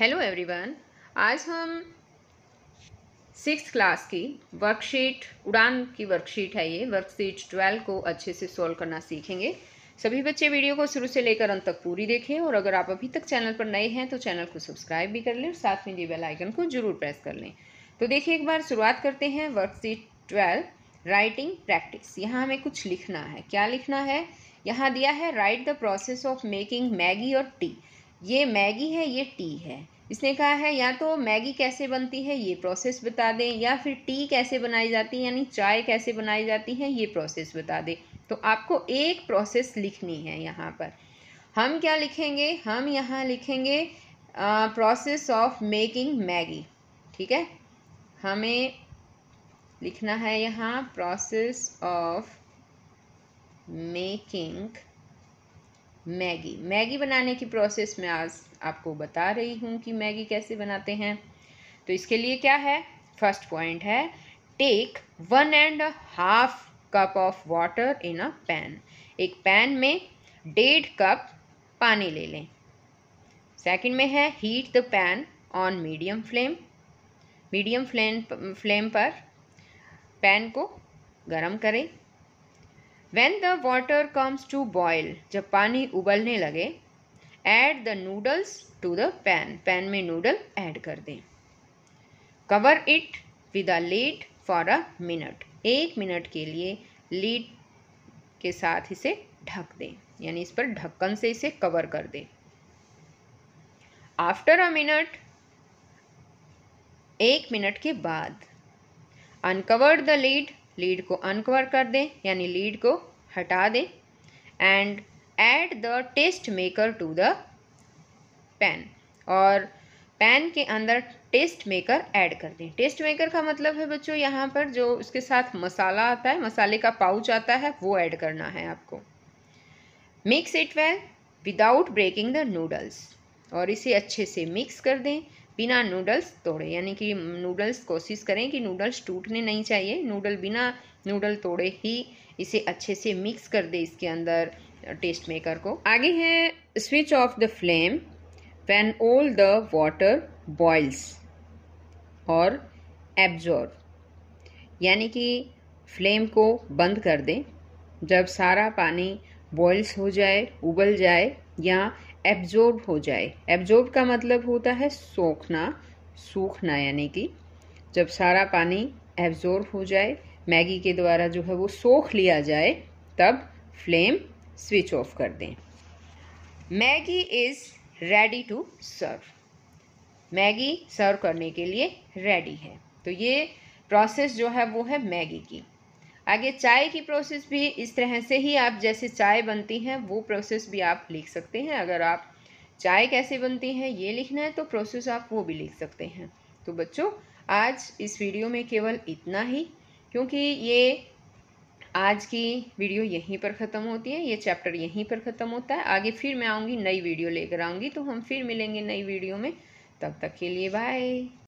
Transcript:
hello everyone आज हम six class की वर्कशीट उड़ान की वर्कशीट है ये वर्कशीट ट्वेल्व को अच्छे से सॉल्व करना सीखेंगे सभी बच्चे वीडियो को शुरू से लेकर अंत तक पूरी देखें और अगर आप अभी तक चैनल पर नए हैं तो चैनल को सब्सक्राइब भी कर लें और साथ में बेल आइकन को जरूर प्रेस कर लें तो देखिए एक बार शुरुआत करते हैं वर्कशीट ट्वेल्व राइटिंग प्रैक्टिस यहाँ हमें कुछ लिखना है क्या लिखना है यहाँ दिया है right the process of making Maggi और टी ये मैगी है ये टी है इसने कहा है या तो मैगी कैसे बनती है ये प्रोसेस बता दें या फिर टी कैसे बनाई जाती है यानी चाय कैसे बनाई जाती है ये प्रोसेस बता दें तो आपको एक प्रोसेस लिखनी है यहाँ पर हम क्या लिखेंगे हम यहाँ लिखेंगे प्रोसेस ऑफ मेकिंग मैगी ठीक है हमें लिखना है यहाँ process of making Maggi Maggi बनाने की प्रोसेस मैं आज आपको बता रही हूँ कि मैगी कैसे बनाते हैं तो इसके लिए क्या है फर्स्ट पॉइंट है take one and half cup of water in a pan एक पैन में डेढ़ कप पानी ले लें सेकंड में है heat the pan on medium flame medium flame flame पर पैन को गरम करें when the water comes to boil जब पानी उबलने लगे add the noodles to the pan pan में नूडल ऐड कर दें cover it with a lid for a minute एक मिनट के लिए लीड के साथ इसे ढक दें यानी इस पर ढक्कन से इसे कवर कर दें आफ्टर अ मिनट एक मिनट के बाद अनकवर्ड द लीड लीड को अनकवर कर दें यानी लीड को हटा दें and add the taste maker to the pan और पैन के अंदर टेस्ट मेकर ऐड कर दें टेस्ट मेकर का मतलब है बच्चों यहाँ पर जो उसके साथ मसाला आता है मसाले का पाउच आता है वो ऐड करना है आपको mix it well without breaking the noodles और इसे अच्छे से मिक्स कर दें बिना नूडल्स तोड़े यानी कि नूडल्स कोशिश करें कि नूडल्स टूटने नहीं चाहिए नूडल बिना नूडल तोड़े ही इसे अच्छे से मिक्स कर दे इसके अंदर टेस्ट मेकर को आगे है switch off the flame when all the water boils और एब्जॉर्ब यानी कि फ्लेम को बंद कर दें जब सारा पानी बॉइल्स हो जाए उबल जाए या एब्जॉर्ब हो जाए एब्जॉर्ब का मतलब होता है सोखना सूखना यानी कि जब सारा पानी एब्जॉर्ब हो जाए मैगी के द्वारा जो है वो सोख लिया जाए तब फ्लेम स्विच ऑफ कर दें Maggi is ready to serve Maggi serve करने के लिए रेडी है तो ये प्रोसेस जो है वो है मैगी की आगे चाय की प्रोसेस भी इस तरह से ही आप जैसे चाय बनती हैं वो प्रोसेस भी आप लिख सकते हैं अगर आप चाय कैसे बनती है ये लिखना है तो प्रोसेस आप वो भी लिख सकते हैं तो बच्चों आज इस वीडियो में केवल इतना ही क्योंकि ये आज की वीडियो यहीं पर ख़त्म होती है ये चैप्टर यहीं पर ख़त्म होता है आगे फिर मैं आऊँगी नई वीडियो लेकर आऊँगी तो हम फिर मिलेंगे नई वीडियो में तब तक के लिए बाय